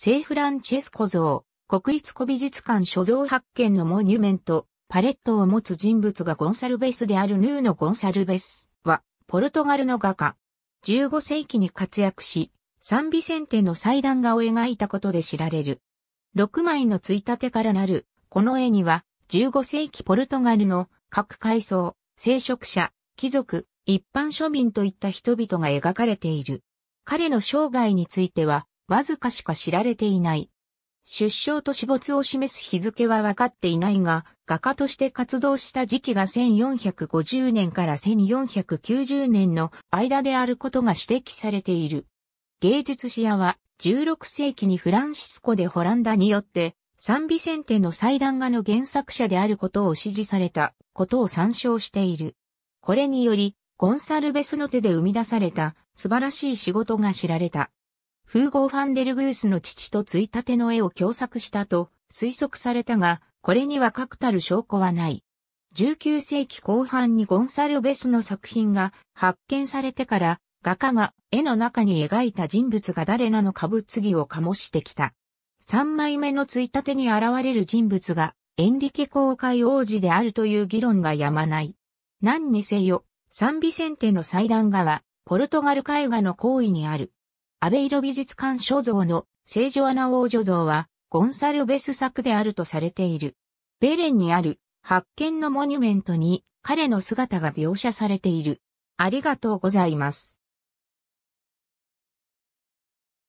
聖フランチェスコ像、国立古美術館所蔵発見のモニュメント、パレットを持つ人物がゴンサルベスであるヌーノ・ゴンサルベスは、ポルトガルの画家。15世紀に活躍し、サンビセンテの祭壇画を描いたことで知られる。6枚のついたてからなる、この絵には、15世紀ポルトガルの各階層、聖職者、貴族、一般庶民といった人々が描かれている。彼の生涯については、わずかしか知られていない。出生と死没を示す日付は分かっていないが、画家として活動した時期が1450年から1490年の間であることが指摘されている。芸術史屋は16世紀にフランシスコでホランダによって賛美センテの祭壇画の原作者であることを支持されたことを参照している。これにより、ゴンサルベスの手で生み出された素晴らしい仕事が知られた。フーゴー・ファンデルグースの父とついたての絵を共作したと推測されたが、これには確たる証拠はない。19世紀後半にゴンサル・ベスの作品が発見されてから、画家が絵の中に描いた人物が誰なのかぶつぎを醸してきた。3枚目のついたてに現れる人物がエンリケ公会王子であるという議論がやまない。何にせよ、サンビセンテの祭壇画は、ポルトガル絵画の行為にある。アベイロ美術館所蔵の聖女アナ王女像は、ゴンサルベス作であるとされている。ベレンにある発見のモニュメントに彼の姿が描写されている。ありがとうございます。